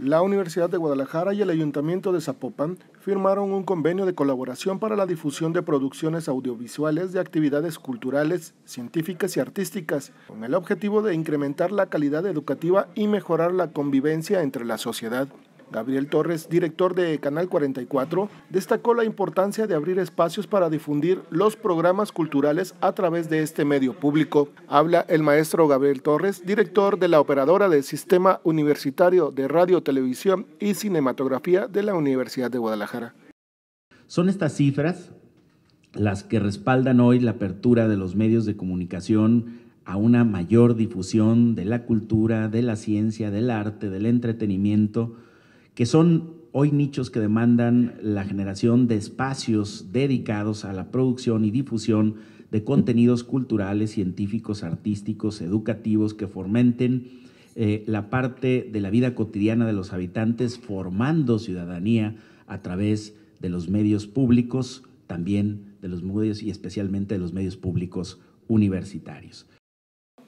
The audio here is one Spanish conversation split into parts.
La Universidad de Guadalajara y el Ayuntamiento de Zapopan firmaron un convenio de colaboración para la difusión de producciones audiovisuales de actividades culturales, científicas y artísticas, con el objetivo de incrementar la calidad educativa y mejorar la convivencia entre la sociedad. Gabriel Torres, director de Canal 44, destacó la importancia de abrir espacios para difundir los programas culturales a través de este medio público. Habla el maestro Gabriel Torres, director de la operadora del Sistema Universitario de Radio, Televisión y Cinematografía de la Universidad de Guadalajara. Son estas cifras las que respaldan hoy la apertura de los medios de comunicación a una mayor difusión de la cultura, de la ciencia, del arte, del entretenimiento, que son hoy nichos que demandan la generación de espacios dedicados a la producción y difusión de contenidos culturales, científicos, artísticos, educativos que fomenten eh, la parte de la vida cotidiana de los habitantes, formando ciudadanía a través de los medios públicos, también de los medios y especialmente de los medios públicos universitarios.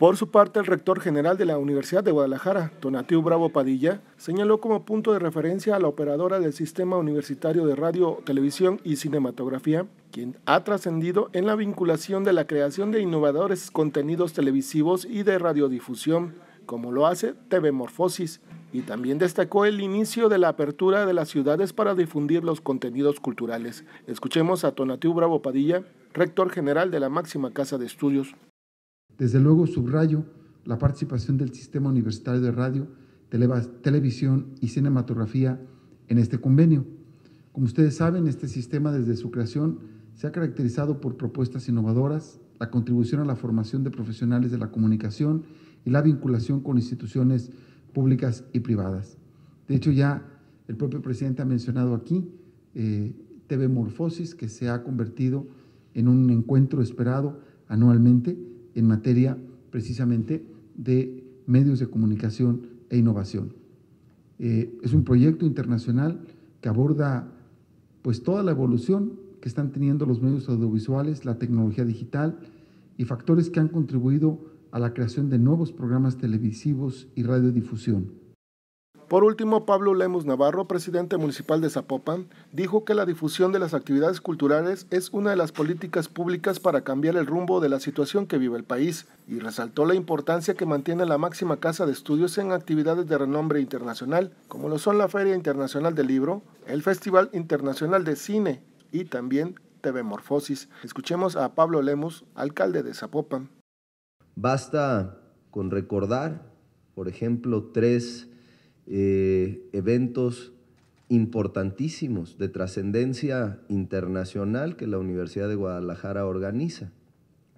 Por su parte, el rector general de la Universidad de Guadalajara, Tonatiu Bravo Padilla, señaló como punto de referencia a la operadora del Sistema Universitario de Radio, Televisión y Cinematografía, quien ha trascendido en la vinculación de la creación de innovadores contenidos televisivos y de radiodifusión, como lo hace TV Morfosis, y también destacó el inicio de la apertura de las ciudades para difundir los contenidos culturales. Escuchemos a Tonatiu Bravo Padilla, rector general de la máxima casa de estudios. Desde luego, subrayo la participación del sistema universitario de radio, televisión y cinematografía en este convenio. Como ustedes saben, este sistema desde su creación se ha caracterizado por propuestas innovadoras, la contribución a la formación de profesionales de la comunicación y la vinculación con instituciones públicas y privadas. De hecho, ya el propio presidente ha mencionado aquí eh, TV Morfosis, que se ha convertido en un encuentro esperado anualmente en materia precisamente de medios de comunicación e innovación. Eh, es un proyecto internacional que aborda pues toda la evolución que están teniendo los medios audiovisuales, la tecnología digital y factores que han contribuido a la creación de nuevos programas televisivos y radiodifusión. Por último, Pablo Lemus Navarro, presidente municipal de Zapopan, dijo que la difusión de las actividades culturales es una de las políticas públicas para cambiar el rumbo de la situación que vive el país y resaltó la importancia que mantiene la máxima casa de estudios en actividades de renombre internacional, como lo son la Feria Internacional del Libro, el Festival Internacional de Cine y también TV Morfosis. Escuchemos a Pablo Lemus, alcalde de Zapopan. Basta con recordar, por ejemplo, tres eh, eventos importantísimos de trascendencia internacional que la Universidad de Guadalajara organiza,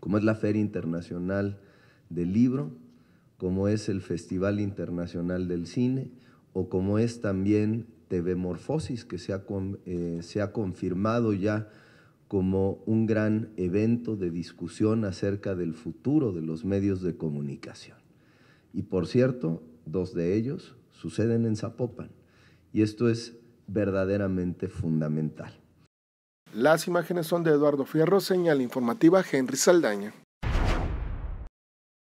como es la Feria Internacional del Libro, como es el Festival Internacional del Cine o como es también TV Morfosis, que se ha, eh, se ha confirmado ya como un gran evento de discusión acerca del futuro de los medios de comunicación. Y por cierto, dos de ellos, suceden en Zapopan. Y esto es verdaderamente fundamental. Las imágenes son de Eduardo Fierro, señal informativa Henry Saldaña.